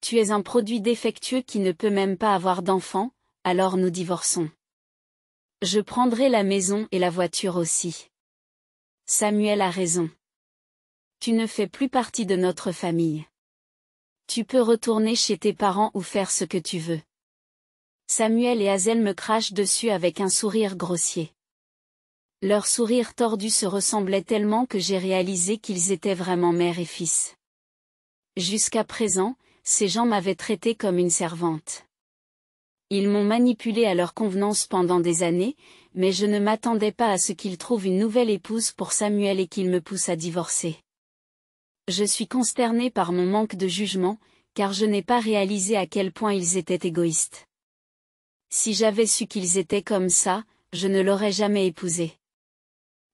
Tu es un produit défectueux qui ne peut même pas avoir d'enfant, alors nous divorçons. Je prendrai la maison et la voiture aussi. Samuel a raison. Tu ne fais plus partie de notre famille. Tu peux retourner chez tes parents ou faire ce que tu veux. Samuel et Hazel me crachent dessus avec un sourire grossier. Leur sourire tordu se ressemblait tellement que j'ai réalisé qu'ils étaient vraiment mère et fils. Jusqu'à présent, ces gens m'avaient traité comme une servante. Ils m'ont manipulé à leur convenance pendant des années, mais je ne m'attendais pas à ce qu'ils trouvent une nouvelle épouse pour Samuel et qu'ils me poussent à divorcer. Je suis consternée par mon manque de jugement, car je n'ai pas réalisé à quel point ils étaient égoïstes. Si j'avais su qu'ils étaient comme ça, je ne l'aurais jamais épousé.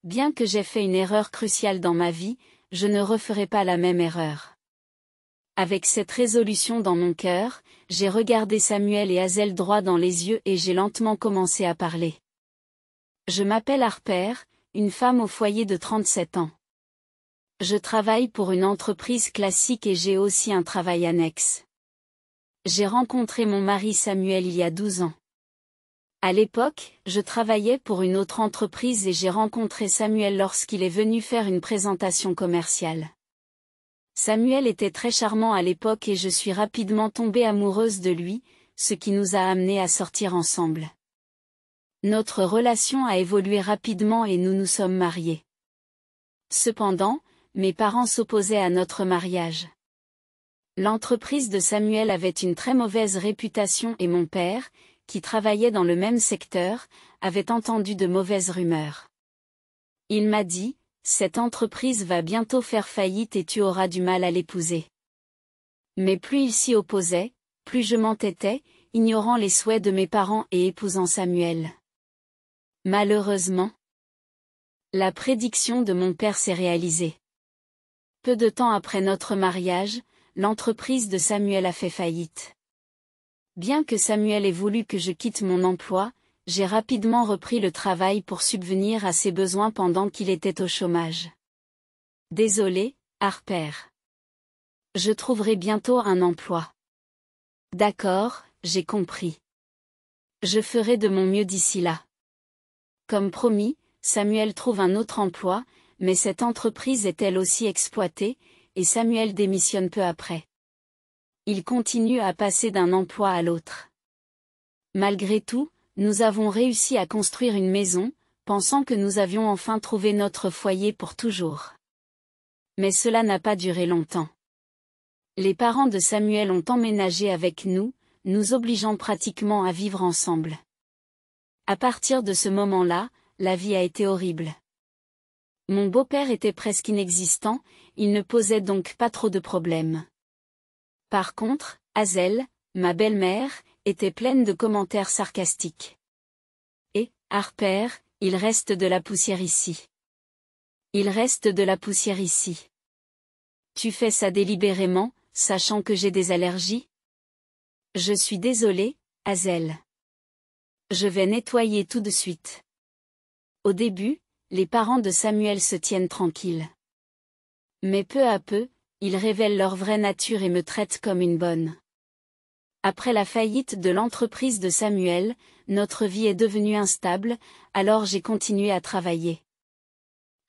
Bien que j'ai fait une erreur cruciale dans ma vie, je ne referai pas la même erreur. Avec cette résolution dans mon cœur, j'ai regardé Samuel et Hazel droit dans les yeux et j'ai lentement commencé à parler. Je m'appelle Harper, une femme au foyer de 37 ans. Je travaille pour une entreprise classique et j'ai aussi un travail annexe. J'ai rencontré mon mari Samuel il y a 12 ans. À l'époque, je travaillais pour une autre entreprise et j'ai rencontré Samuel lorsqu'il est venu faire une présentation commerciale. Samuel était très charmant à l'époque et je suis rapidement tombée amoureuse de lui, ce qui nous a amenés à sortir ensemble. Notre relation a évolué rapidement et nous nous sommes mariés. Cependant, mes parents s'opposaient à notre mariage. L'entreprise de Samuel avait une très mauvaise réputation et mon père, qui travaillait dans le même secteur, avait entendu de mauvaises rumeurs. Il m'a dit, cette entreprise va bientôt faire faillite et tu auras du mal à l'épouser. Mais plus il s'y opposait, plus je m'entêtais, ignorant les souhaits de mes parents et épousant Samuel. Malheureusement, la prédiction de mon père s'est réalisée. Peu de temps après notre mariage, l'entreprise de Samuel a fait faillite. Bien que Samuel ait voulu que je quitte mon emploi, j'ai rapidement repris le travail pour subvenir à ses besoins pendant qu'il était au chômage. Désolé, Harper. Je trouverai bientôt un emploi. D'accord, j'ai compris. Je ferai de mon mieux d'ici là. Comme promis, Samuel trouve un autre emploi, mais cette entreprise est elle aussi exploitée, et Samuel démissionne peu après. Il continue à passer d'un emploi à l'autre. Malgré tout, nous avons réussi à construire une maison, pensant que nous avions enfin trouvé notre foyer pour toujours. Mais cela n'a pas duré longtemps. Les parents de Samuel ont emménagé avec nous, nous obligeant pratiquement à vivre ensemble. À partir de ce moment-là, la vie a été horrible. Mon beau-père était presque inexistant, il ne posait donc pas trop de problèmes. Par contre, Hazel, ma belle-mère, était pleine de commentaires sarcastiques. Et, Harper, il reste de la poussière ici. Il reste de la poussière ici. Tu fais ça délibérément, sachant que j'ai des allergies Je suis désolée, Hazel. Je vais nettoyer tout de suite. Au début, les parents de Samuel se tiennent tranquilles. Mais peu à peu, ils révèlent leur vraie nature et me traitent comme une bonne. Après la faillite de l'entreprise de Samuel, notre vie est devenue instable, alors j'ai continué à travailler.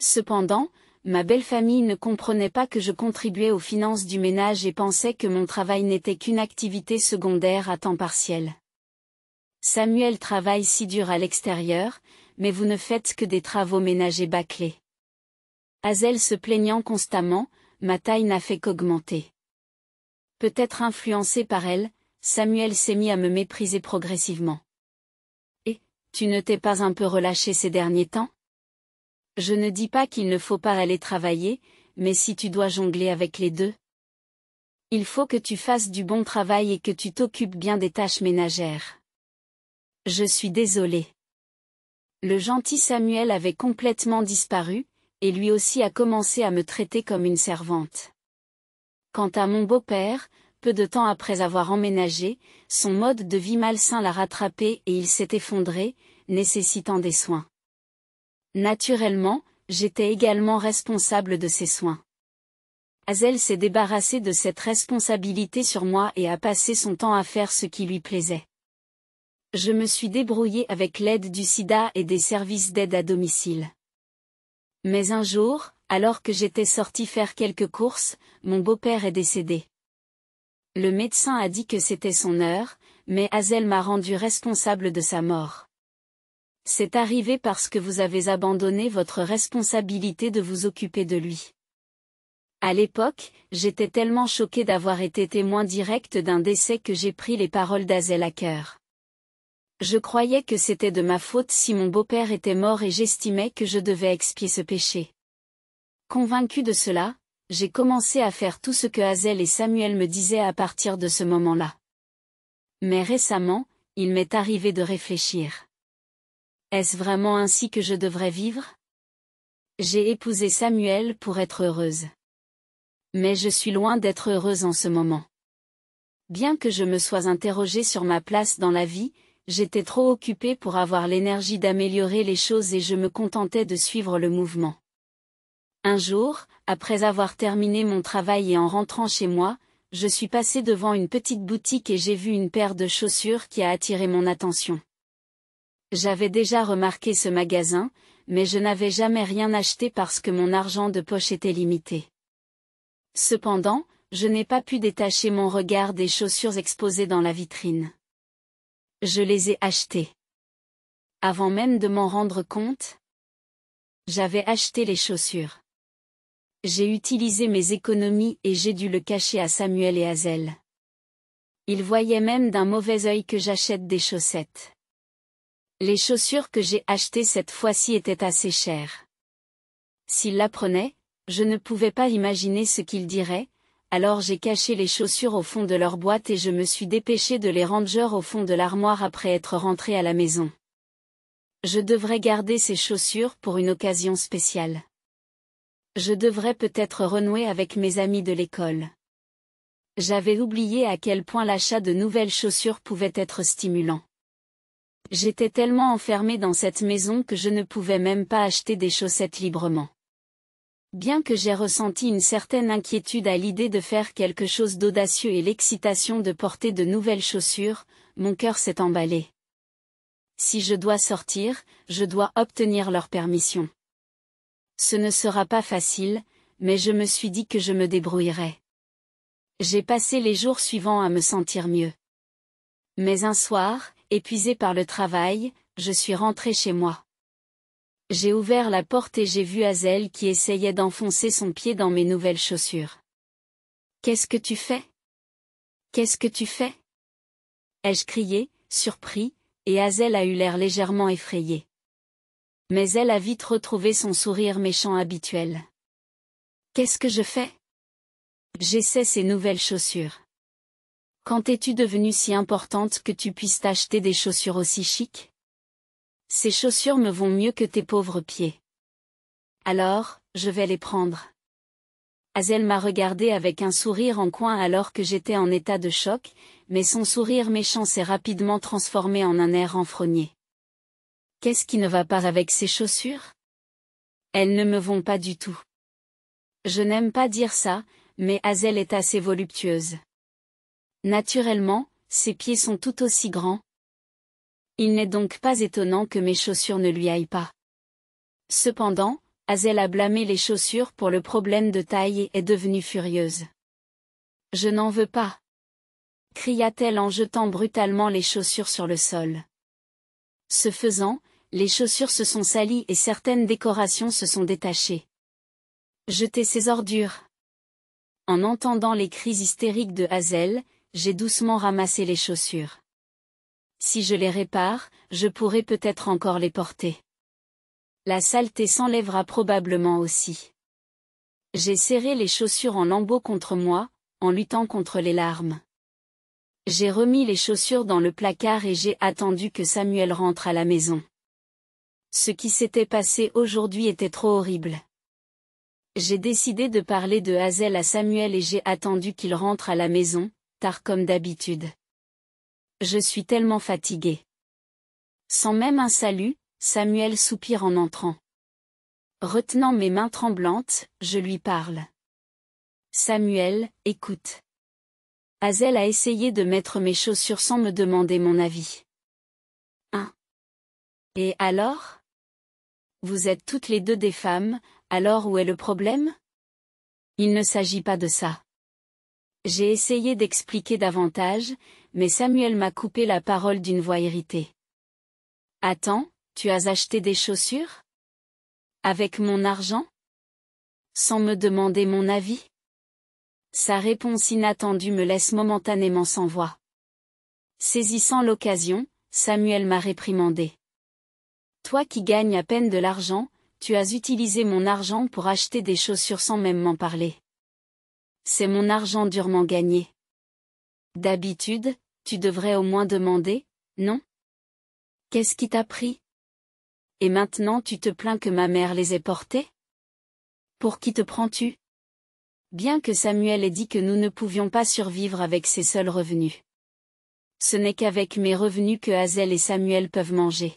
Cependant, ma belle famille ne comprenait pas que je contribuais aux finances du ménage et pensait que mon travail n'était qu'une activité secondaire à temps partiel. Samuel travaille si dur à l'extérieur, mais vous ne faites que des travaux ménagers bâclés. Hazel se plaignant constamment, ma taille n'a fait qu'augmenter. Peut-être influencée par elle, Samuel s'est mis à me mépriser progressivement. Et, tu ne t'es pas un peu relâché ces derniers temps Je ne dis pas qu'il ne faut pas aller travailler, mais si tu dois jongler avec les deux. Il faut que tu fasses du bon travail et que tu t'occupes bien des tâches ménagères. Je suis désolé. Le gentil Samuel avait complètement disparu, et lui aussi a commencé à me traiter comme une servante. Quant à mon beau-père, peu de temps après avoir emménagé, son mode de vie malsain l'a rattrapé et il s'est effondré, nécessitant des soins. Naturellement, j'étais également responsable de ses soins. Azel s'est débarrassée de cette responsabilité sur moi et a passé son temps à faire ce qui lui plaisait. Je me suis débrouillée avec l'aide du sida et des services d'aide à domicile. Mais un jour, alors que j'étais sorti faire quelques courses, mon beau-père est décédé. Le médecin a dit que c'était son heure, mais Hazel m'a rendu responsable de sa mort. C'est arrivé parce que vous avez abandonné votre responsabilité de vous occuper de lui. À l'époque, j'étais tellement choqué d'avoir été témoin direct d'un décès que j'ai pris les paroles d'Azel à cœur. Je croyais que c'était de ma faute si mon beau-père était mort et j'estimais que je devais expier ce péché. Convaincu de cela, j'ai commencé à faire tout ce que Hazel et Samuel me disaient à partir de ce moment-là. Mais récemment, il m'est arrivé de réfléchir. Est-ce vraiment ainsi que je devrais vivre J'ai épousé Samuel pour être heureuse. Mais je suis loin d'être heureuse en ce moment. Bien que je me sois interrogée sur ma place dans la vie, j'étais trop occupée pour avoir l'énergie d'améliorer les choses et je me contentais de suivre le mouvement. Un jour, après avoir terminé mon travail et en rentrant chez moi, je suis passé devant une petite boutique et j'ai vu une paire de chaussures qui a attiré mon attention. J'avais déjà remarqué ce magasin, mais je n'avais jamais rien acheté parce que mon argent de poche était limité. Cependant, je n'ai pas pu détacher mon regard des chaussures exposées dans la vitrine. Je les ai achetées. Avant même de m'en rendre compte, j'avais acheté les chaussures. J'ai utilisé mes économies et j'ai dû le cacher à Samuel et Hazel. Ils voyaient même d'un mauvais œil que j'achète des chaussettes. Les chaussures que j'ai achetées cette fois-ci étaient assez chères. S'ils l'apprenaient, je ne pouvais pas imaginer ce qu'ils diraient, alors j'ai caché les chaussures au fond de leur boîte et je me suis dépêché de les ranger au fond de l'armoire après être rentré à la maison. Je devrais garder ces chaussures pour une occasion spéciale. Je devrais peut-être renouer avec mes amis de l'école. J'avais oublié à quel point l'achat de nouvelles chaussures pouvait être stimulant. J'étais tellement enfermée dans cette maison que je ne pouvais même pas acheter des chaussettes librement. Bien que j'aie ressenti une certaine inquiétude à l'idée de faire quelque chose d'audacieux et l'excitation de porter de nouvelles chaussures, mon cœur s'est emballé. Si je dois sortir, je dois obtenir leur permission. Ce ne sera pas facile, mais je me suis dit que je me débrouillerais. J'ai passé les jours suivants à me sentir mieux. Mais un soir, épuisé par le travail, je suis rentré chez moi. J'ai ouvert la porte et j'ai vu Hazel qui essayait d'enfoncer son pied dans mes nouvelles chaussures. Qu'est-ce que tu fais Qu'est-ce que tu fais Ai-je crié, surpris, et Hazel a eu l'air légèrement effrayé. Mais elle a vite retrouvé son sourire méchant habituel. Qu'est-ce que je fais J'essaie ces nouvelles chaussures. Quand es-tu devenue si importante que tu puisses t'acheter des chaussures aussi chic Ces chaussures me vont mieux que tes pauvres pieds. Alors, je vais les prendre. Azel m'a regardé avec un sourire en coin alors que j'étais en état de choc, mais son sourire méchant s'est rapidement transformé en un air renfrogné. Qu'est-ce qui ne va pas avec ces chaussures Elles ne me vont pas du tout. Je n'aime pas dire ça, mais Hazel est assez voluptueuse. Naturellement, ses pieds sont tout aussi grands. Il n'est donc pas étonnant que mes chaussures ne lui aillent pas. Cependant, Hazel a blâmé les chaussures pour le problème de taille et est devenue furieuse. Je n'en veux pas cria-t-elle en jetant brutalement les chaussures sur le sol. Ce faisant, les chaussures se sont salies et certaines décorations se sont détachées. Jeter ces ordures. En entendant les cris hystériques de Hazel, j'ai doucement ramassé les chaussures. Si je les répare, je pourrai peut-être encore les porter. La saleté s'enlèvera probablement aussi. J'ai serré les chaussures en lambeaux contre moi, en luttant contre les larmes. J'ai remis les chaussures dans le placard et j'ai attendu que Samuel rentre à la maison. Ce qui s'était passé aujourd'hui était trop horrible. J'ai décidé de parler de Hazel à Samuel et j'ai attendu qu'il rentre à la maison, tard comme d'habitude. Je suis tellement fatiguée. Sans même un salut, Samuel soupire en entrant. Retenant mes mains tremblantes, je lui parle. Samuel, écoute. Hazel a essayé de mettre mes chaussures sans me demander mon avis. Hein. Et alors vous êtes toutes les deux des femmes, alors où est le problème Il ne s'agit pas de ça. J'ai essayé d'expliquer davantage, mais Samuel m'a coupé la parole d'une voix irritée. Attends, tu as acheté des chaussures Avec mon argent Sans me demander mon avis Sa réponse inattendue me laisse momentanément sans voix. Saisissant l'occasion, Samuel m'a réprimandé. Toi qui gagnes à peine de l'argent, tu as utilisé mon argent pour acheter des chaussures sans même m'en parler. C'est mon argent durement gagné. D'habitude, tu devrais au moins demander, non Qu'est-ce qui t'a pris Et maintenant tu te plains que ma mère les ait portées Pour qui te prends-tu Bien que Samuel ait dit que nous ne pouvions pas survivre avec ses seuls revenus. Ce n'est qu'avec mes revenus que Hazel et Samuel peuvent manger.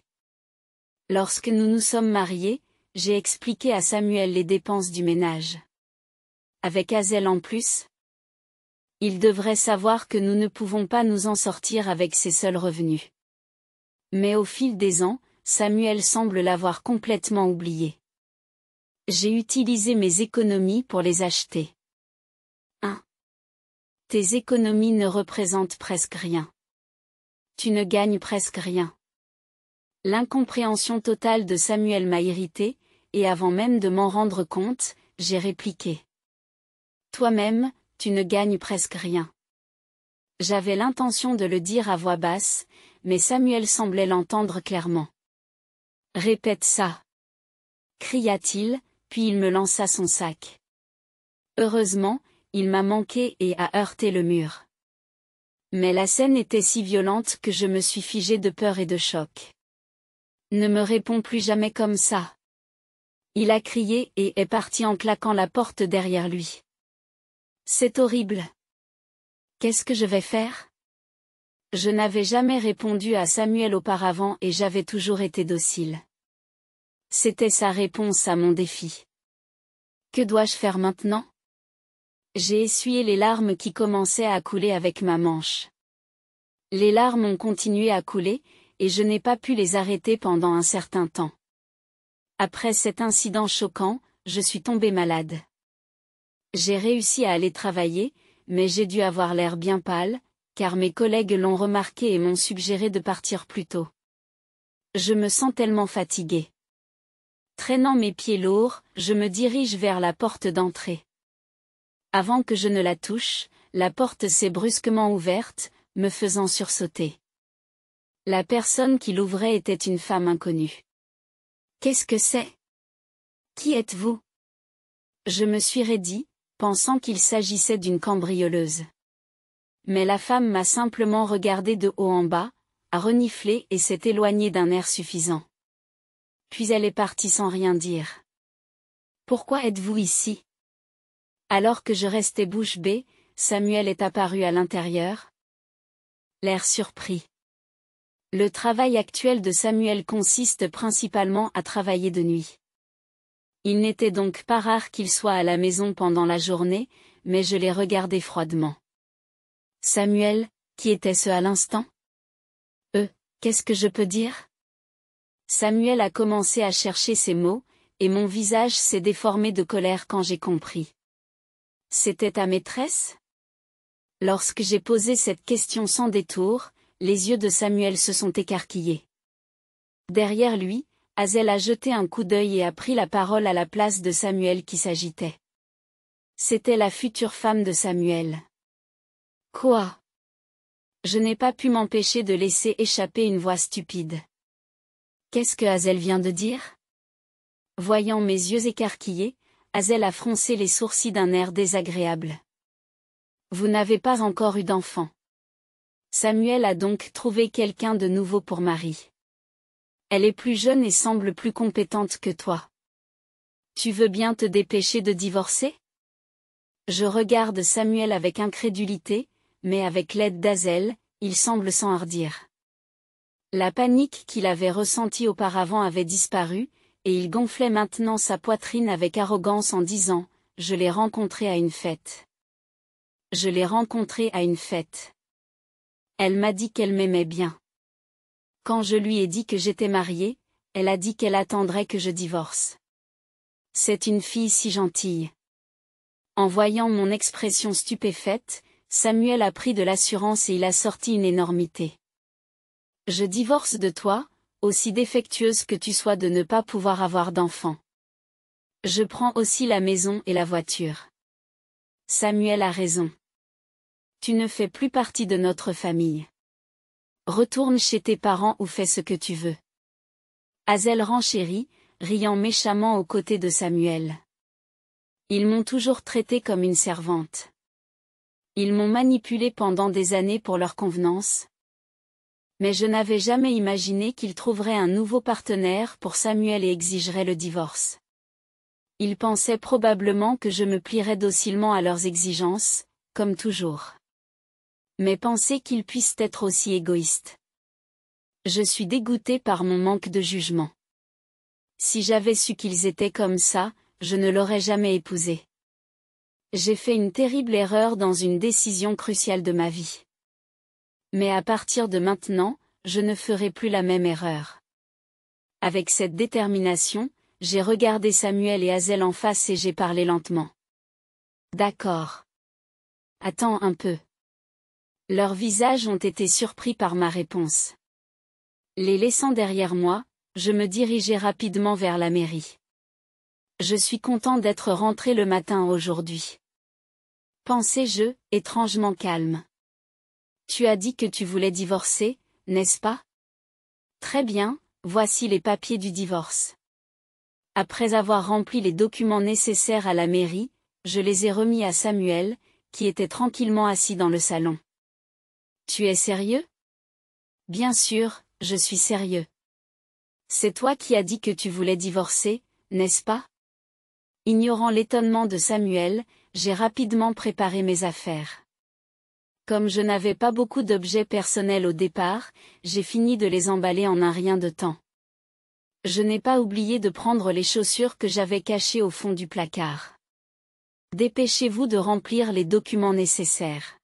Lorsque nous nous sommes mariés, j'ai expliqué à Samuel les dépenses du ménage. Avec Azel en plus Il devrait savoir que nous ne pouvons pas nous en sortir avec ses seuls revenus. Mais au fil des ans, Samuel semble l'avoir complètement oublié. J'ai utilisé mes économies pour les acheter. 1. Tes économies ne représentent presque rien. Tu ne gagnes presque rien. L'incompréhension totale de Samuel m'a irrité, et avant même de m'en rendre compte, j'ai répliqué. Toi-même, tu ne gagnes presque rien. J'avais l'intention de le dire à voix basse, mais Samuel semblait l'entendre clairement. Répète ça. Cria-t-il, puis il me lança son sac. Heureusement, il m'a manqué et a heurté le mur. Mais la scène était si violente que je me suis figé de peur et de choc. Ne me réponds plus jamais comme ça. Il a crié et est parti en claquant la porte derrière lui. C'est horrible. Qu'est-ce que je vais faire Je n'avais jamais répondu à Samuel auparavant et j'avais toujours été docile. C'était sa réponse à mon défi. Que dois-je faire maintenant J'ai essuyé les larmes qui commençaient à couler avec ma manche. Les larmes ont continué à couler, et je n'ai pas pu les arrêter pendant un certain temps. Après cet incident choquant, je suis tombé malade. J'ai réussi à aller travailler, mais j'ai dû avoir l'air bien pâle, car mes collègues l'ont remarqué et m'ont suggéré de partir plus tôt. Je me sens tellement fatigué. Traînant mes pieds lourds, je me dirige vers la porte d'entrée. Avant que je ne la touche, la porte s'est brusquement ouverte, me faisant sursauter. La personne qui l'ouvrait était une femme inconnue. Qu'est-ce que c'est Qui êtes-vous Je me suis raidie, pensant qu'il s'agissait d'une cambrioleuse. Mais la femme m'a simplement regardé de haut en bas, a reniflé et s'est éloignée d'un air suffisant. Puis elle est partie sans rien dire. Pourquoi êtes-vous ici Alors que je restais bouche bée, Samuel est apparu à l'intérieur. L'air surpris. Le travail actuel de Samuel consiste principalement à travailler de nuit. Il n'était donc pas rare qu'il soit à la maison pendant la journée, mais je l'ai regardé froidement. Samuel, qui était-ce à l'instant Euh, qu'est-ce que je peux dire Samuel a commencé à chercher ses mots, et mon visage s'est déformé de colère quand j'ai compris. C'était ta maîtresse Lorsque j'ai posé cette question sans détour, les yeux de Samuel se sont écarquillés. Derrière lui, Hazel a jeté un coup d'œil et a pris la parole à la place de Samuel qui s'agitait. C'était la future femme de Samuel. Quoi Je n'ai pas pu m'empêcher de laisser échapper une voix stupide. Qu'est-ce que Hazel vient de dire Voyant mes yeux écarquillés, Hazel a froncé les sourcils d'un air désagréable. Vous n'avez pas encore eu d'enfant. Samuel a donc trouvé quelqu'un de nouveau pour Marie. Elle est plus jeune et semble plus compétente que toi. Tu veux bien te dépêcher de divorcer Je regarde Samuel avec incrédulité, mais avec l'aide d'Azel, il semble s'enhardir. La panique qu'il avait ressentie auparavant avait disparu, et il gonflait maintenant sa poitrine avec arrogance en disant « Je l'ai rencontré à une fête. Je l'ai rencontré à une fête. » Elle m'a dit qu'elle m'aimait bien. Quand je lui ai dit que j'étais mariée, elle a dit qu'elle attendrait que je divorce. C'est une fille si gentille. En voyant mon expression stupéfaite, Samuel a pris de l'assurance et il a sorti une énormité. Je divorce de toi, aussi défectueuse que tu sois de ne pas pouvoir avoir d'enfant. Je prends aussi la maison et la voiture. Samuel a raison. Tu ne fais plus partie de notre famille. Retourne chez tes parents ou fais ce que tu veux. Hazel renchérit, riant méchamment aux côtés de Samuel. Ils m'ont toujours traité comme une servante. Ils m'ont manipulé pendant des années pour leur convenance. Mais je n'avais jamais imaginé qu'ils trouveraient un nouveau partenaire pour Samuel et exigeraient le divorce. Ils pensaient probablement que je me plierais docilement à leurs exigences, comme toujours mais penser qu'ils puissent être aussi égoïstes. Je suis dégoûtée par mon manque de jugement. Si j'avais su qu'ils étaient comme ça, je ne l'aurais jamais épousé. J'ai fait une terrible erreur dans une décision cruciale de ma vie. Mais à partir de maintenant, je ne ferai plus la même erreur. Avec cette détermination, j'ai regardé Samuel et Hazel en face et j'ai parlé lentement. D'accord. Attends un peu. Leurs visages ont été surpris par ma réponse. Les laissant derrière moi, je me dirigeai rapidement vers la mairie. Je suis content d'être rentré le matin aujourd'hui. Pensais-je, étrangement calme. Tu as dit que tu voulais divorcer, n'est-ce pas Très bien, voici les papiers du divorce. Après avoir rempli les documents nécessaires à la mairie, je les ai remis à Samuel, qui était tranquillement assis dans le salon. Tu es sérieux Bien sûr, je suis sérieux. C'est toi qui as dit que tu voulais divorcer, n'est-ce pas Ignorant l'étonnement de Samuel, j'ai rapidement préparé mes affaires. Comme je n'avais pas beaucoup d'objets personnels au départ, j'ai fini de les emballer en un rien de temps. Je n'ai pas oublié de prendre les chaussures que j'avais cachées au fond du placard. Dépêchez-vous de remplir les documents nécessaires.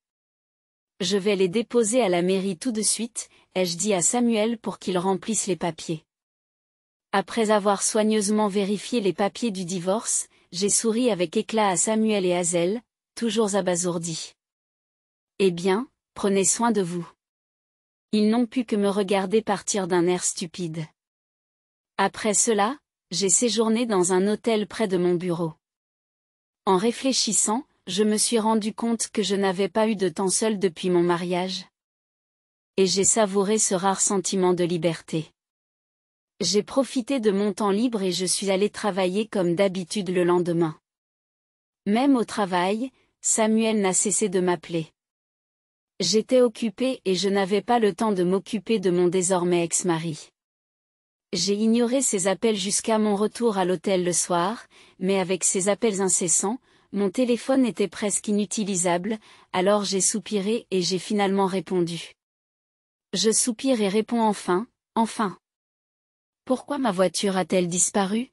Je vais les déposer à la mairie tout de suite, ai-je dit à Samuel pour qu'il remplisse les papiers. Après avoir soigneusement vérifié les papiers du divorce, j'ai souri avec éclat à Samuel et Hazel, toujours abasourdis. Eh bien, prenez soin de vous. Ils n'ont pu que me regarder partir d'un air stupide. Après cela, j'ai séjourné dans un hôtel près de mon bureau. En réfléchissant, je me suis rendu compte que je n'avais pas eu de temps seul depuis mon mariage. Et j'ai savouré ce rare sentiment de liberté. J'ai profité de mon temps libre et je suis allé travailler comme d'habitude le lendemain. Même au travail, Samuel n'a cessé de m'appeler. J'étais occupée et je n'avais pas le temps de m'occuper de mon désormais ex-mari. J'ai ignoré ses appels jusqu'à mon retour à l'hôtel le soir, mais avec ses appels incessants, mon téléphone était presque inutilisable, alors j'ai soupiré et j'ai finalement répondu. Je soupire et réponds enfin, enfin. Pourquoi ma voiture a-t-elle disparu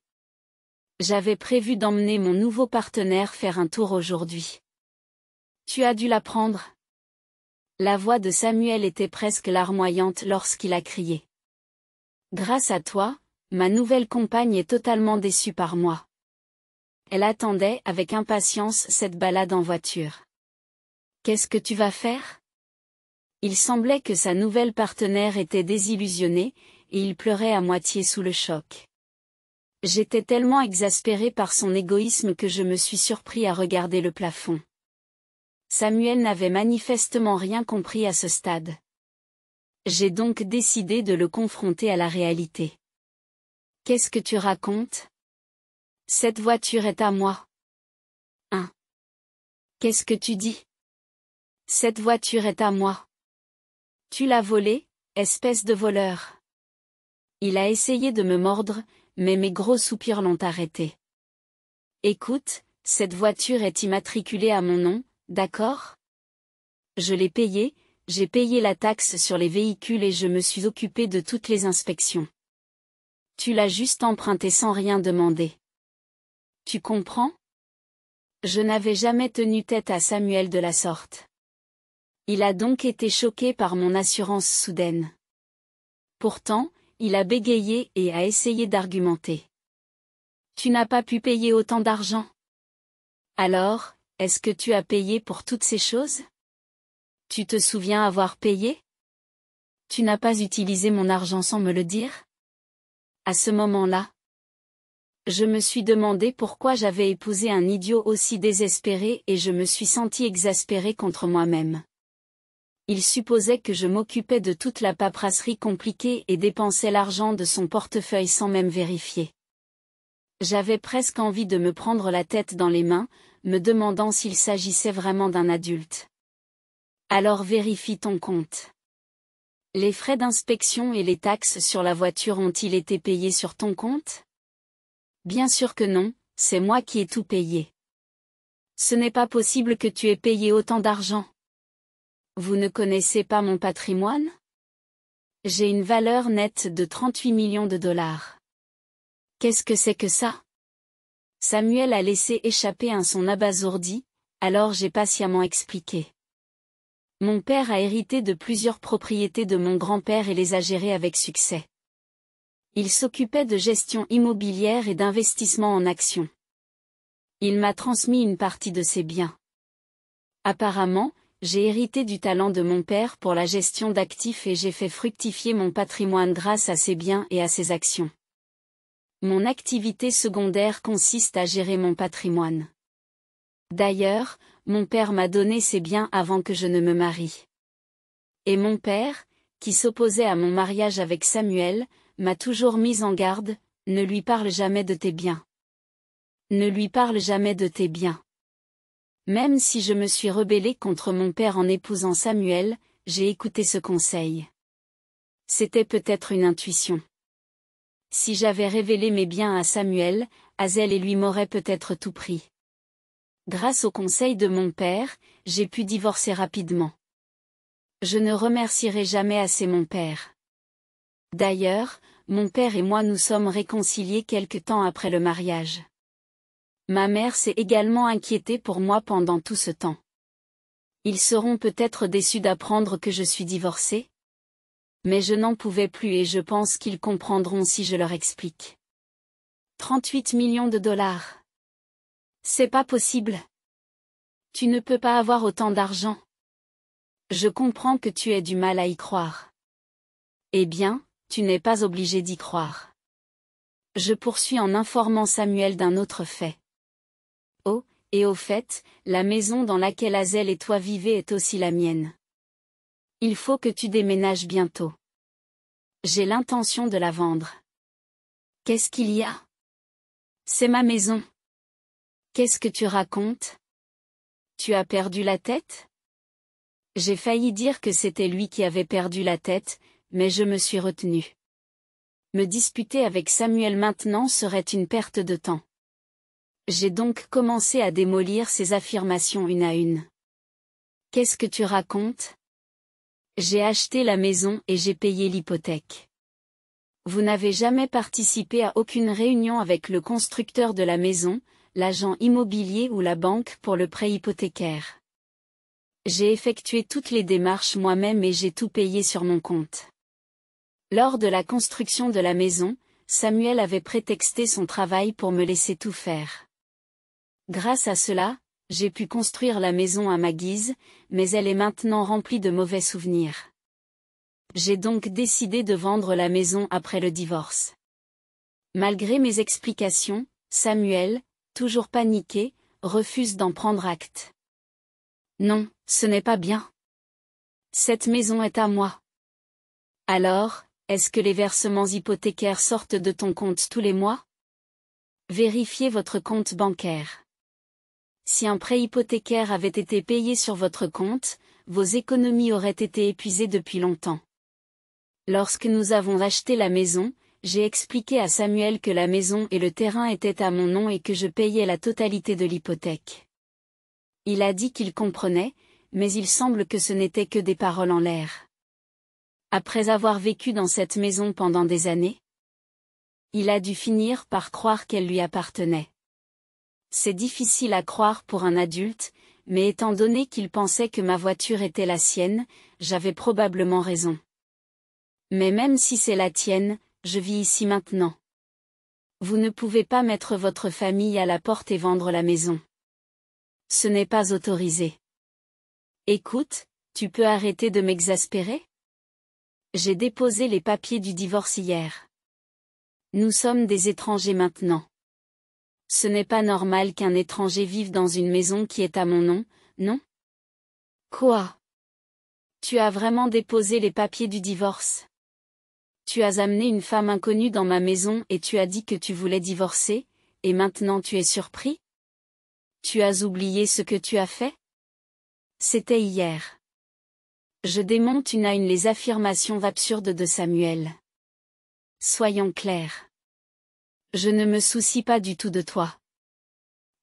J'avais prévu d'emmener mon nouveau partenaire faire un tour aujourd'hui. Tu as dû la prendre. La voix de Samuel était presque larmoyante lorsqu'il a crié. Grâce à toi, ma nouvelle compagne est totalement déçue par moi elle attendait avec impatience cette balade en voiture. Qu'est-ce que tu vas faire Il semblait que sa nouvelle partenaire était désillusionnée, et il pleurait à moitié sous le choc. J'étais tellement exaspéré par son égoïsme que je me suis surpris à regarder le plafond. Samuel n'avait manifestement rien compris à ce stade. J'ai donc décidé de le confronter à la réalité. Qu'est-ce que tu racontes cette voiture est à moi. 1. Hein. Qu'est-ce que tu dis Cette voiture est à moi. Tu l'as volée, espèce de voleur. Il a essayé de me mordre, mais mes gros soupirs l'ont arrêté. Écoute, cette voiture est immatriculée à mon nom, d'accord Je l'ai payée, j'ai payé la taxe sur les véhicules et je me suis occupé de toutes les inspections. Tu l'as juste empruntée sans rien demander. Tu comprends Je n'avais jamais tenu tête à Samuel de la sorte. Il a donc été choqué par mon assurance soudaine. Pourtant, il a bégayé et a essayé d'argumenter. Tu n'as pas pu payer autant d'argent. Alors, est-ce que tu as payé pour toutes ces choses Tu te souviens avoir payé Tu n'as pas utilisé mon argent sans me le dire À ce moment-là, je me suis demandé pourquoi j'avais épousé un idiot aussi désespéré et je me suis senti exaspéré contre moi-même. Il supposait que je m'occupais de toute la paperasserie compliquée et dépensais l'argent de son portefeuille sans même vérifier. J'avais presque envie de me prendre la tête dans les mains, me demandant s'il s'agissait vraiment d'un adulte. Alors vérifie ton compte. Les frais d'inspection et les taxes sur la voiture ont-ils été payés sur ton compte Bien sûr que non, c'est moi qui ai tout payé. Ce n'est pas possible que tu aies payé autant d'argent. Vous ne connaissez pas mon patrimoine J'ai une valeur nette de 38 millions de dollars. Qu'est-ce que c'est que ça Samuel a laissé échapper un son abasourdi, alors j'ai patiemment expliqué. Mon père a hérité de plusieurs propriétés de mon grand-père et les a gérées avec succès. Il s'occupait de gestion immobilière et d'investissement en actions. Il m'a transmis une partie de ses biens. Apparemment, j'ai hérité du talent de mon père pour la gestion d'actifs et j'ai fait fructifier mon patrimoine grâce à ses biens et à ses actions. Mon activité secondaire consiste à gérer mon patrimoine. D'ailleurs, mon père m'a donné ses biens avant que je ne me marie. Et mon père, qui s'opposait à mon mariage avec Samuel, m'a toujours mise en garde, ne lui parle jamais de tes biens. Ne lui parle jamais de tes biens. Même si je me suis rebellée contre mon père en épousant Samuel, j'ai écouté ce conseil. C'était peut-être une intuition. Si j'avais révélé mes biens à Samuel, Azel et lui m'auraient peut-être tout pris. Grâce au conseil de mon père, j'ai pu divorcer rapidement. Je ne remercierai jamais assez mon père. D'ailleurs, mon père et moi nous sommes réconciliés quelque temps après le mariage. Ma mère s'est également inquiétée pour moi pendant tout ce temps. Ils seront peut-être déçus d'apprendre que je suis divorcée Mais je n'en pouvais plus et je pense qu'ils comprendront si je leur explique. 38 millions de dollars. C'est pas possible. Tu ne peux pas avoir autant d'argent. Je comprends que tu aies du mal à y croire. Eh bien, tu n'es pas obligé d'y croire. Je poursuis en informant Samuel d'un autre fait. Oh, et au fait, la maison dans laquelle Azel et toi vivez est aussi la mienne. Il faut que tu déménages bientôt. J'ai l'intention de la vendre. Qu'est-ce qu'il y a C'est ma maison. Qu'est-ce que tu racontes Tu as perdu la tête J'ai failli dire que c'était lui qui avait perdu la tête, mais je me suis retenu. Me disputer avec Samuel maintenant serait une perte de temps. J'ai donc commencé à démolir ses affirmations une à une. Qu'est-ce que tu racontes J'ai acheté la maison et j'ai payé l'hypothèque. Vous n'avez jamais participé à aucune réunion avec le constructeur de la maison, l'agent immobilier ou la banque pour le prêt hypothécaire. J'ai effectué toutes les démarches moi-même et j'ai tout payé sur mon compte. Lors de la construction de la maison, Samuel avait prétexté son travail pour me laisser tout faire. Grâce à cela, j'ai pu construire la maison à ma guise, mais elle est maintenant remplie de mauvais souvenirs. J'ai donc décidé de vendre la maison après le divorce. Malgré mes explications, Samuel, toujours paniqué, refuse d'en prendre acte. Non, ce n'est pas bien. Cette maison est à moi. Alors, est-ce que les versements hypothécaires sortent de ton compte tous les mois Vérifiez votre compte bancaire. Si un prêt hypothécaire avait été payé sur votre compte, vos économies auraient été épuisées depuis longtemps. Lorsque nous avons racheté la maison, j'ai expliqué à Samuel que la maison et le terrain étaient à mon nom et que je payais la totalité de l'hypothèque. Il a dit qu'il comprenait, mais il semble que ce n'était que des paroles en l'air après avoir vécu dans cette maison pendant des années Il a dû finir par croire qu'elle lui appartenait. C'est difficile à croire pour un adulte, mais étant donné qu'il pensait que ma voiture était la sienne, j'avais probablement raison. Mais même si c'est la tienne, je vis ici maintenant. Vous ne pouvez pas mettre votre famille à la porte et vendre la maison. Ce n'est pas autorisé. Écoute, tu peux arrêter de m'exaspérer j'ai déposé les papiers du divorce hier. Nous sommes des étrangers maintenant. Ce n'est pas normal qu'un étranger vive dans une maison qui est à mon nom, non Quoi Tu as vraiment déposé les papiers du divorce Tu as amené une femme inconnue dans ma maison et tu as dit que tu voulais divorcer, et maintenant tu es surpris Tu as oublié ce que tu as fait C'était hier. Je démonte une à une les affirmations absurdes de Samuel. Soyons clairs. Je ne me soucie pas du tout de toi.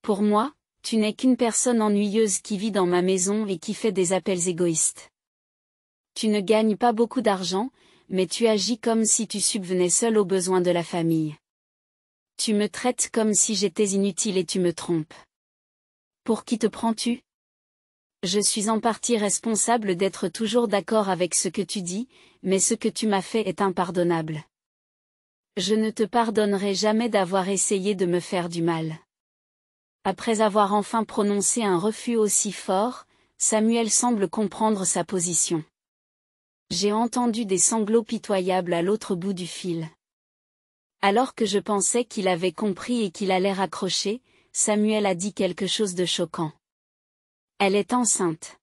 Pour moi, tu n'es qu'une personne ennuyeuse qui vit dans ma maison et qui fait des appels égoïstes. Tu ne gagnes pas beaucoup d'argent, mais tu agis comme si tu subvenais seul aux besoins de la famille. Tu me traites comme si j'étais inutile et tu me trompes. Pour qui te prends-tu je suis en partie responsable d'être toujours d'accord avec ce que tu dis, mais ce que tu m'as fait est impardonnable. Je ne te pardonnerai jamais d'avoir essayé de me faire du mal. Après avoir enfin prononcé un refus aussi fort, Samuel semble comprendre sa position. J'ai entendu des sanglots pitoyables à l'autre bout du fil. Alors que je pensais qu'il avait compris et qu'il allait raccrocher, Samuel a dit quelque chose de choquant. Elle est enceinte.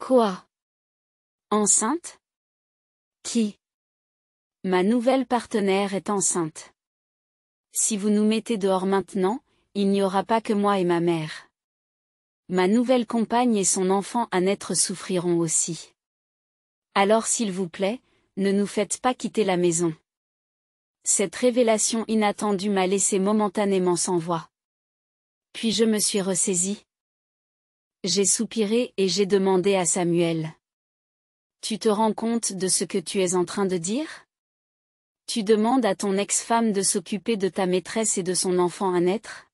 Quoi Enceinte Qui Ma nouvelle partenaire est enceinte. Si vous nous mettez dehors maintenant, il n'y aura pas que moi et ma mère. Ma nouvelle compagne et son enfant à naître souffriront aussi. Alors s'il vous plaît, ne nous faites pas quitter la maison. Cette révélation inattendue m'a laissé momentanément sans voix. Puis je me suis ressaisie. J'ai soupiré et j'ai demandé à Samuel. Tu te rends compte de ce que tu es en train de dire Tu demandes à ton ex-femme de s'occuper de ta maîtresse et de son enfant à naître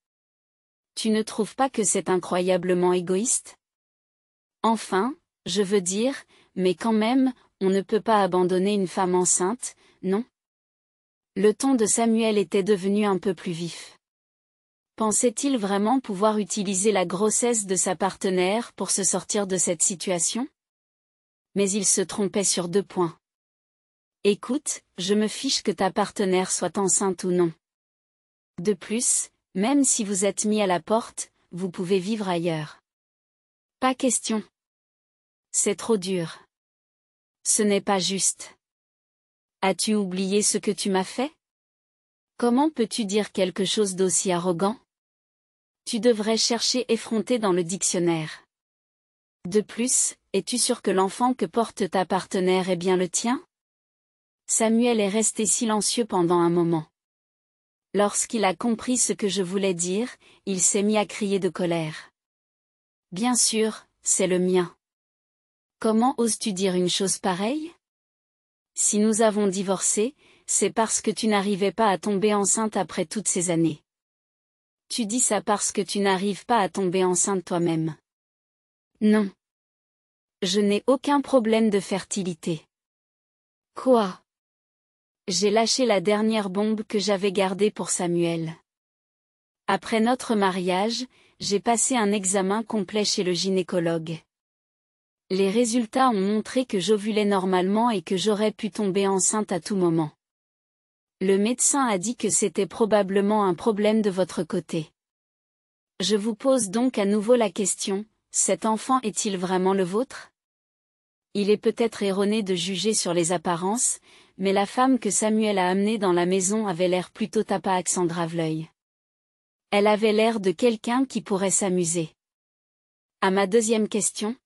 Tu ne trouves pas que c'est incroyablement égoïste Enfin, je veux dire, mais quand même, on ne peut pas abandonner une femme enceinte, non Le ton de Samuel était devenu un peu plus vif. Pensait-il vraiment pouvoir utiliser la grossesse de sa partenaire pour se sortir de cette situation Mais il se trompait sur deux points. Écoute, je me fiche que ta partenaire soit enceinte ou non. De plus, même si vous êtes mis à la porte, vous pouvez vivre ailleurs. Pas question. C'est trop dur. Ce n'est pas juste. As-tu oublié ce que tu m'as fait Comment peux-tu dire quelque chose d'aussi arrogant tu devrais chercher effronter dans le dictionnaire. De plus, es-tu sûr que l'enfant que porte ta partenaire est bien le tien Samuel est resté silencieux pendant un moment. Lorsqu'il a compris ce que je voulais dire, il s'est mis à crier de colère. Bien sûr, c'est le mien. Comment oses-tu dire une chose pareille Si nous avons divorcé, c'est parce que tu n'arrivais pas à tomber enceinte après toutes ces années. Tu dis ça parce que tu n'arrives pas à tomber enceinte toi-même. Non. Je n'ai aucun problème de fertilité. Quoi J'ai lâché la dernière bombe que j'avais gardée pour Samuel. Après notre mariage, j'ai passé un examen complet chez le gynécologue. Les résultats ont montré que j'ovulais normalement et que j'aurais pu tomber enceinte à tout moment. Le médecin a dit que c'était probablement un problème de votre côté. Je vous pose donc à nouveau la question, cet enfant est-il vraiment le vôtre Il est peut-être erroné de juger sur les apparences, mais la femme que Samuel a amenée dans la maison avait l'air plutôt tapa en grave l'œil. Elle avait l'air de quelqu'un qui pourrait s'amuser. À ma deuxième question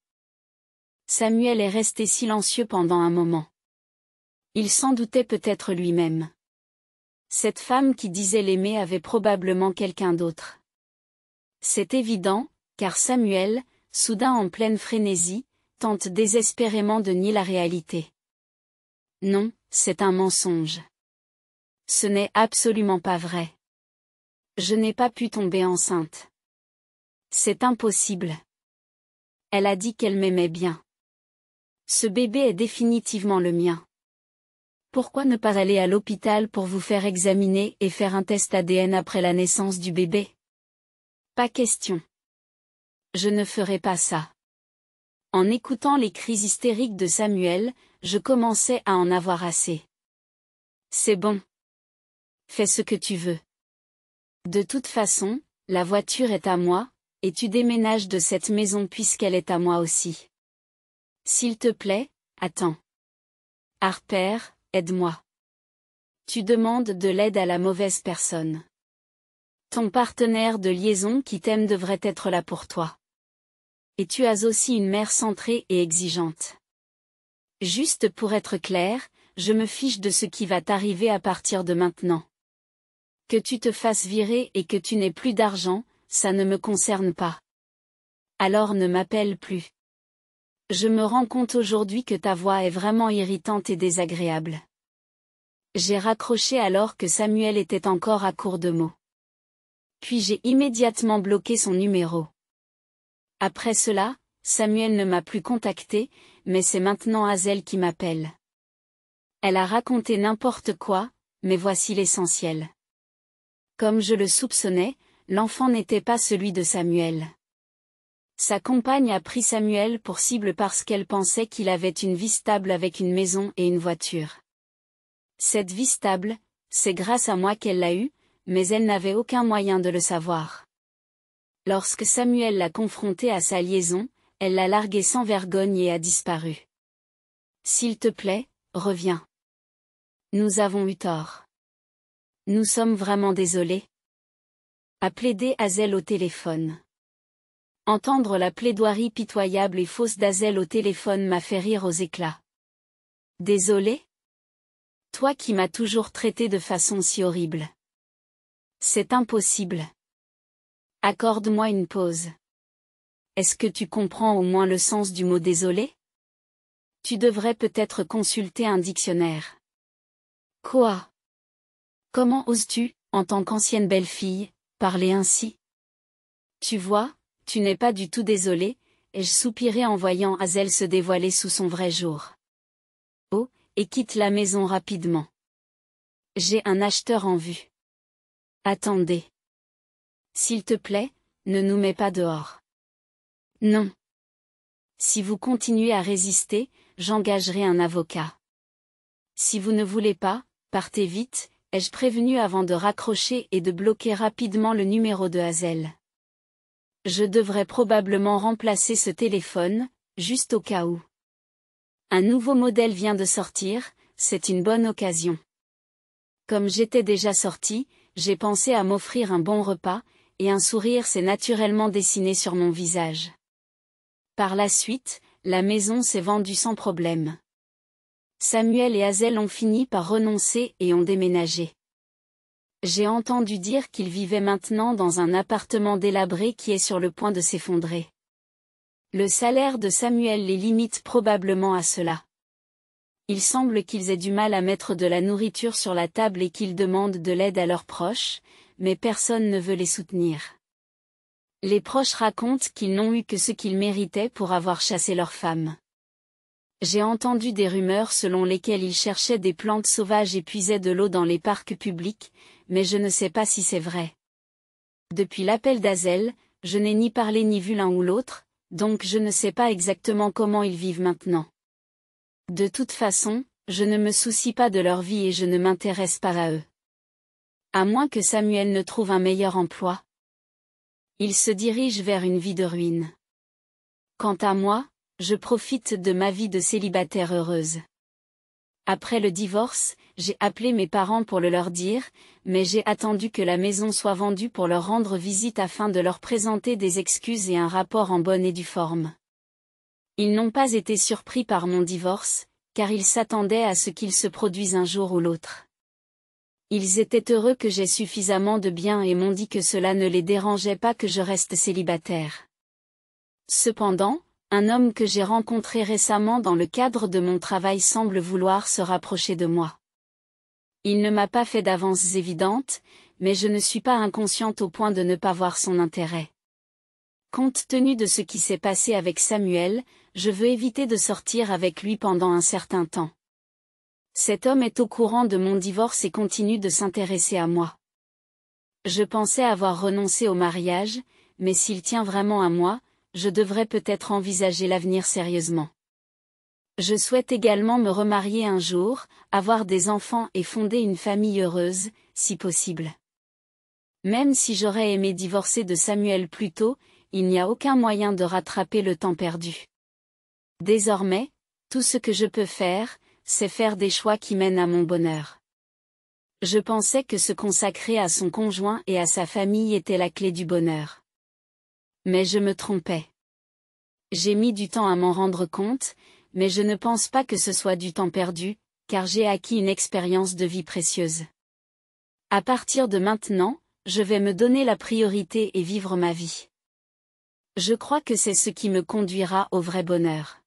Samuel est resté silencieux pendant un moment. Il s'en doutait peut-être lui-même. Cette femme qui disait l'aimer avait probablement quelqu'un d'autre. C'est évident, car Samuel, soudain en pleine frénésie, tente désespérément de nier la réalité. Non, c'est un mensonge. Ce n'est absolument pas vrai. Je n'ai pas pu tomber enceinte. C'est impossible. Elle a dit qu'elle m'aimait bien. Ce bébé est définitivement le mien. Pourquoi ne pas aller à l'hôpital pour vous faire examiner et faire un test ADN après la naissance du bébé Pas question. Je ne ferai pas ça. En écoutant les cris hystériques de Samuel, je commençais à en avoir assez. C'est bon. Fais ce que tu veux. De toute façon, la voiture est à moi, et tu déménages de cette maison puisqu'elle est à moi aussi. S'il te plaît, attends. Harper, aide-moi. Tu demandes de l'aide à la mauvaise personne. Ton partenaire de liaison qui t'aime devrait être là pour toi. Et tu as aussi une mère centrée et exigeante. Juste pour être clair, je me fiche de ce qui va t'arriver à partir de maintenant. Que tu te fasses virer et que tu n'aies plus d'argent, ça ne me concerne pas. Alors ne m'appelle plus. Je me rends compte aujourd'hui que ta voix est vraiment irritante et désagréable. J'ai raccroché alors que Samuel était encore à court de mots. Puis j'ai immédiatement bloqué son numéro. Après cela, Samuel ne m'a plus contacté, mais c'est maintenant Hazel qui m'appelle. Elle a raconté n'importe quoi, mais voici l'essentiel. Comme je le soupçonnais, l'enfant n'était pas celui de Samuel. Sa compagne a pris Samuel pour cible parce qu'elle pensait qu'il avait une vie stable avec une maison et une voiture. Cette vie stable, c'est grâce à moi qu'elle l'a eue, mais elle n'avait aucun moyen de le savoir. Lorsque Samuel l'a confrontée à sa liaison, elle l'a larguée sans vergogne et a disparu. S'il te plaît, reviens. Nous avons eu tort. Nous sommes vraiment désolés. A plaidé Hazel au téléphone. Entendre la plaidoirie pitoyable et fausse d'Azel au téléphone m'a fait rire aux éclats. Désolé Toi qui m'as toujours traité de façon si horrible. C'est impossible. Accorde-moi une pause. Est-ce que tu comprends au moins le sens du mot désolé Tu devrais peut-être consulter un dictionnaire. Quoi Comment oses-tu, en tant qu'ancienne belle-fille, parler ainsi Tu vois, tu n'es pas du tout désolé, ai-je soupiré en voyant Hazel se dévoiler sous son vrai jour. Oh, et quitte la maison rapidement. J'ai un acheteur en vue. Attendez. S'il te plaît, ne nous mets pas dehors. Non. Si vous continuez à résister, j'engagerai un avocat. Si vous ne voulez pas, partez vite, ai-je prévenu avant de raccrocher et de bloquer rapidement le numéro de Hazel. Je devrais probablement remplacer ce téléphone, juste au cas où. Un nouveau modèle vient de sortir, c'est une bonne occasion. Comme j'étais déjà sorti, j'ai pensé à m'offrir un bon repas, et un sourire s'est naturellement dessiné sur mon visage. Par la suite, la maison s'est vendue sans problème. Samuel et Hazel ont fini par renoncer et ont déménagé. J'ai entendu dire qu'ils vivaient maintenant dans un appartement délabré qui est sur le point de s'effondrer. Le salaire de Samuel les limite probablement à cela. Il semble qu'ils aient du mal à mettre de la nourriture sur la table et qu'ils demandent de l'aide à leurs proches, mais personne ne veut les soutenir. Les proches racontent qu'ils n'ont eu que ce qu'ils méritaient pour avoir chassé leur femme j'ai entendu des rumeurs selon lesquelles ils cherchaient des plantes sauvages et puisaient de l'eau dans les parcs publics, mais je ne sais pas si c'est vrai. Depuis l'appel d'Azel, je n'ai ni parlé ni vu l'un ou l'autre, donc je ne sais pas exactement comment ils vivent maintenant. De toute façon, je ne me soucie pas de leur vie et je ne m'intéresse pas à eux. À moins que Samuel ne trouve un meilleur emploi. Il se dirigent vers une vie de ruine. Quant à moi, je profite de ma vie de célibataire heureuse. Après le divorce, j'ai appelé mes parents pour le leur dire, mais j'ai attendu que la maison soit vendue pour leur rendre visite afin de leur présenter des excuses et un rapport en bonne et due forme. Ils n'ont pas été surpris par mon divorce, car ils s'attendaient à ce qu'il se produise un jour ou l'autre. Ils étaient heureux que j'ai suffisamment de biens et m'ont dit que cela ne les dérangeait pas que je reste célibataire. Cependant, un homme que j'ai rencontré récemment dans le cadre de mon travail semble vouloir se rapprocher de moi. Il ne m'a pas fait d'avances évidentes, mais je ne suis pas inconsciente au point de ne pas voir son intérêt. Compte tenu de ce qui s'est passé avec Samuel, je veux éviter de sortir avec lui pendant un certain temps. Cet homme est au courant de mon divorce et continue de s'intéresser à moi. Je pensais avoir renoncé au mariage, mais s'il tient vraiment à moi, je devrais peut-être envisager l'avenir sérieusement. Je souhaite également me remarier un jour, avoir des enfants et fonder une famille heureuse, si possible. Même si j'aurais aimé divorcer de Samuel plus tôt, il n'y a aucun moyen de rattraper le temps perdu. Désormais, tout ce que je peux faire, c'est faire des choix qui mènent à mon bonheur. Je pensais que se consacrer à son conjoint et à sa famille était la clé du bonheur. Mais je me trompais. J'ai mis du temps à m'en rendre compte, mais je ne pense pas que ce soit du temps perdu, car j'ai acquis une expérience de vie précieuse. À partir de maintenant, je vais me donner la priorité et vivre ma vie. Je crois que c'est ce qui me conduira au vrai bonheur.